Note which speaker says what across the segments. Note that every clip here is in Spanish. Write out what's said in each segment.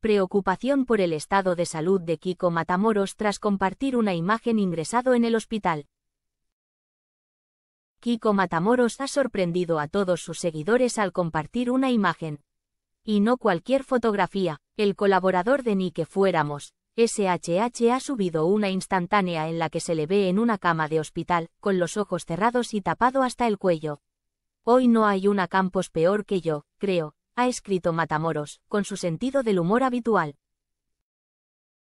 Speaker 1: Preocupación por el estado de salud de Kiko Matamoros tras compartir una imagen ingresado en el hospital. Kiko Matamoros ha sorprendido a todos sus seguidores al compartir una imagen. Y no cualquier fotografía, el colaborador de Ni que fuéramos, SHH ha subido una instantánea en la que se le ve en una cama de hospital, con los ojos cerrados y tapado hasta el cuello. Hoy no hay una Campos peor que yo, creo, ha escrito Matamoros, con su sentido del humor habitual.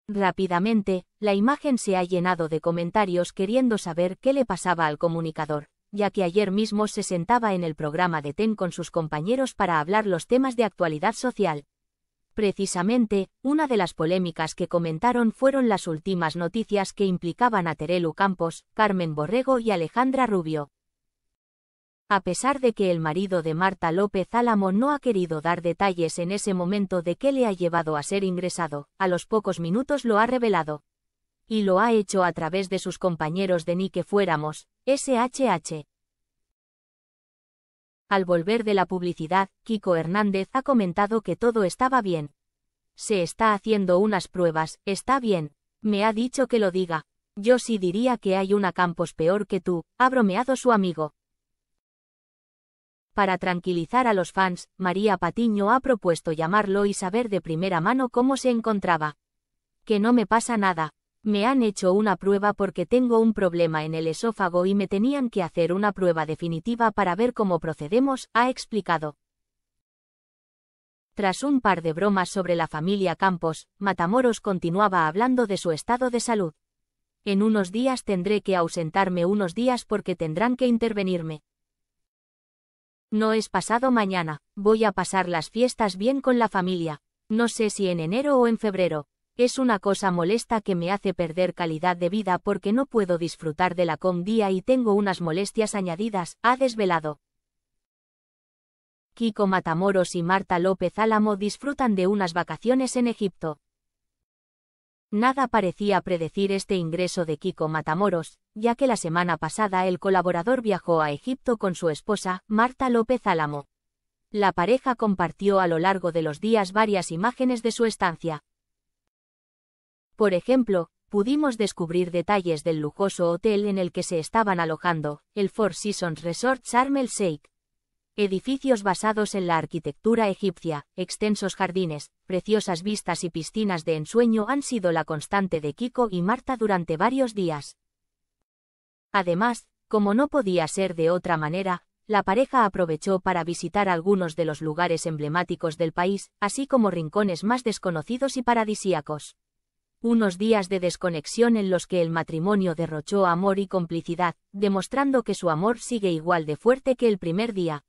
Speaker 1: Rápidamente, la imagen se ha llenado de comentarios queriendo saber qué le pasaba al comunicador, ya que ayer mismo se sentaba en el programa de TEN con sus compañeros para hablar los temas de actualidad social. Precisamente, una de las polémicas que comentaron fueron las últimas noticias que implicaban a Terelu Campos, Carmen Borrego y Alejandra Rubio. A pesar de que el marido de Marta López Álamo no ha querido dar detalles en ese momento de qué le ha llevado a ser ingresado, a los pocos minutos lo ha revelado. Y lo ha hecho a través de sus compañeros de Ni que fuéramos, SHH. Al volver de la publicidad, Kiko Hernández ha comentado que todo estaba bien. Se está haciendo unas pruebas, está bien. Me ha dicho que lo diga. Yo sí diría que hay una campos peor que tú, ha bromeado su amigo. Para tranquilizar a los fans, María Patiño ha propuesto llamarlo y saber de primera mano cómo se encontraba. Que no me pasa nada. Me han hecho una prueba porque tengo un problema en el esófago y me tenían que hacer una prueba definitiva para ver cómo procedemos, ha explicado. Tras un par de bromas sobre la familia Campos, Matamoros continuaba hablando de su estado de salud. En unos días tendré que ausentarme unos días porque tendrán que intervenirme. No es pasado mañana, voy a pasar las fiestas bien con la familia, no sé si en enero o en febrero. Es una cosa molesta que me hace perder calidad de vida porque no puedo disfrutar de la com y tengo unas molestias añadidas, ha desvelado. Kiko Matamoros y Marta López Álamo disfrutan de unas vacaciones en Egipto. Nada parecía predecir este ingreso de Kiko Matamoros, ya que la semana pasada el colaborador viajó a Egipto con su esposa, Marta López Álamo. La pareja compartió a lo largo de los días varias imágenes de su estancia. Por ejemplo, pudimos descubrir detalles del lujoso hotel en el que se estaban alojando, el Four Seasons Resort Sharm el Sheikh. Edificios basados en la arquitectura egipcia, extensos jardines, preciosas vistas y piscinas de ensueño han sido la constante de Kiko y Marta durante varios días. Además, como no podía ser de otra manera, la pareja aprovechó para visitar algunos de los lugares emblemáticos del país, así como rincones más desconocidos y paradisíacos. Unos días de desconexión en los que el matrimonio derrochó amor y complicidad, demostrando que su amor sigue igual de fuerte que el primer día,